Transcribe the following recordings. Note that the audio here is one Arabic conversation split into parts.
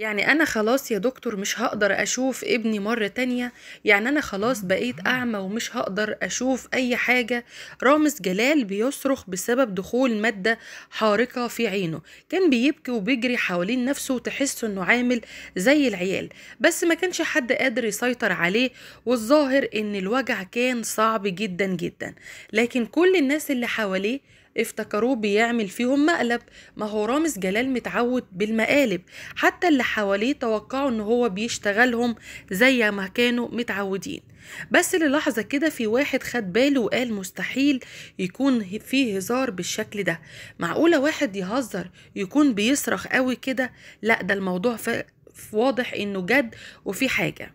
يعني أنا خلاص يا دكتور مش هقدر أشوف ابني مرة تانية يعني أنا خلاص بقيت أعمى ومش هقدر أشوف أي حاجة رامز جلال بيصرخ بسبب دخول مادة حارقة في عينه كان بيبكي وبيجري حوالين نفسه وتحس إنه عامل زي العيال بس ما كانش حد قادر يسيطر عليه والظاهر إن الوجع كان صعب جدا جدا لكن كل الناس اللي حواليه افتكروه بيعمل فيهم مقلب ما هو رامز جلال متعود بالمقالب حتى اللي حواليه توقعوا ان هو بيشتغلهم زي ما كانوا متعودين بس للحظة كده في واحد خد باله وقال مستحيل يكون فيه هزار بالشكل ده معقولة واحد يهزر يكون بيصرخ قوي كده لا ده الموضوع واضح انه جد وفي حاجة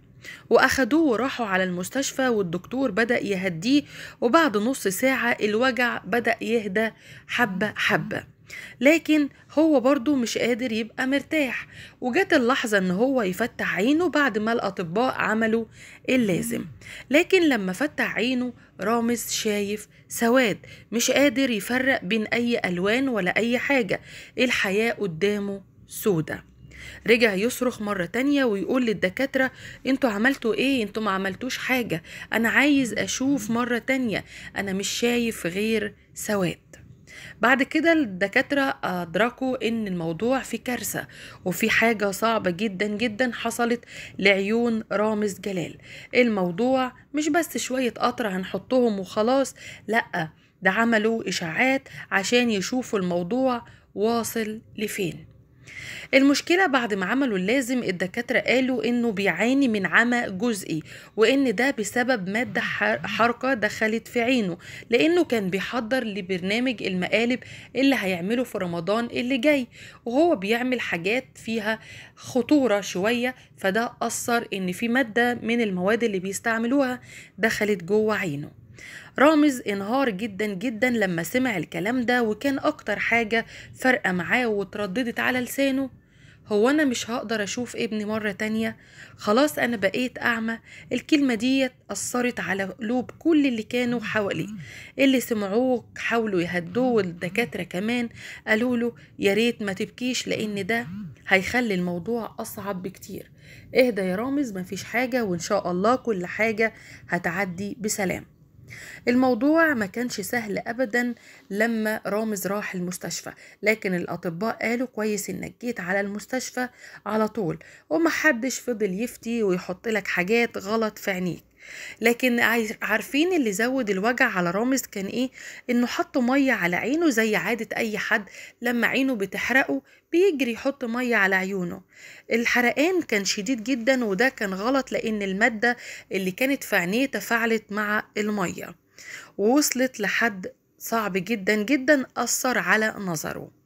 واخدوه وراحوا على المستشفى والدكتور بدا يهديه وبعد نص ساعه الوجع بدا يهدى حبه حبه لكن هو برضه مش قادر يبقى مرتاح وجت اللحظة ان هو يفتح عينه بعد ما الأطباء عملوا اللازم لكن لما فتح عينه رامز شايف سواد مش قادر يفرق بين أي ألوان ولا أي حاجة الحياة قدامه سودة رجع يصرخ مرة تانية ويقول للدكاترة انتوا عملتوا ايه انتوا ما عملتوش حاجة انا عايز اشوف مرة تانية انا مش شايف غير سواد بعد كده الدكاترة أدركوا إن الموضوع في كارثة وفي حاجة صعبة جدا جدا حصلت لعيون رامز جلال الموضوع مش بس شوية قطر هنحطهم وخلاص لأ ده عملوا إشاعات عشان يشوفوا الموضوع واصل لفين المشكلة بعد ما عملوا اللازم الدكاترة قالوا انه بيعاني من عمى جزئي وان ده بسبب مادة حرقة دخلت في عينه لانه كان بيحضر لبرنامج المقالب اللي هيعمله في رمضان اللي جاي وهو بيعمل حاجات فيها خطورة شوية فده أثر ان في مادة من المواد اللي بيستعملوها دخلت جوه عينه رامز انهار جدا جدا لما سمع الكلام ده وكان اكتر حاجة فارقة معاه واترددت على لسانه هو انا مش هقدر اشوف ابني مرة تانية خلاص انا بقيت اعمى الكلمة دي اثرت على قلوب كل اللي كانوا حواليه اللي سمعوه حاولوا يهدوه والدكاترة كمان قالوا له يا ريت ما تبكيش لان ده هيخلي الموضوع اصعب بكتير اهدى يا رامز مفيش حاجة وان شاء الله كل حاجة هتعدي بسلام الموضوع ما كانش سهل أبدا لما رامز راح المستشفى لكن الأطباء قالوا كويس إنك جيت على المستشفى على طول ومحدش فضل يفتي ويحط لك حاجات غلط في عينيك لكن عارفين اللي زود الوجع على رامز كان ايه انه حط ميه على عينه زي عاده اي حد لما عينه بتحرقه بيجري يحط ميه على عيونه الحرقان كان شديد جدا وده كان غلط لان الماده اللي كانت في عينيه تفاعلت مع الميه ووصلت لحد صعب جدا جدا اثر على نظره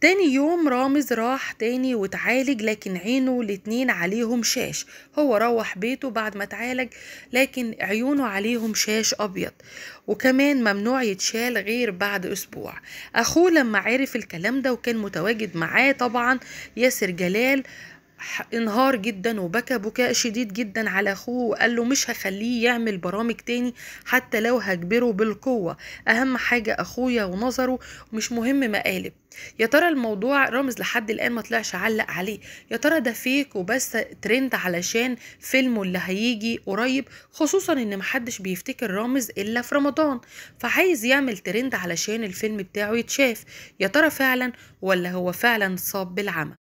تاني يوم رامز راح تاني وتعالج لكن عينه الاتنين عليهم شاش هو روح بيته بعد ما اتعالج لكن عيونه عليهم شاش ابيض وكمان ممنوع يتشال غير بعد اسبوع اخوه لما عرف الكلام ده وكان متواجد معاه طبعا ياسر جلال انهار جدا وبكى بكاء شديد جدا على اخوه وقال له مش هخليه يعمل برامج تاني حتى لو هجبره بالقوه اهم حاجه اخويا ونظره مش مهم مقالب يا ترى الموضوع رامز لحد الان ما طلعش علق عليه يا ترى ده فيك وبس ترند علشان فيلمه اللي هيجي قريب خصوصا ان محدش بيفتكر رامز الا في رمضان فعايز يعمل ترند علشان الفيلم بتاعه يتشاف يا ترى فعلا ولا هو فعلا صاب بالعمى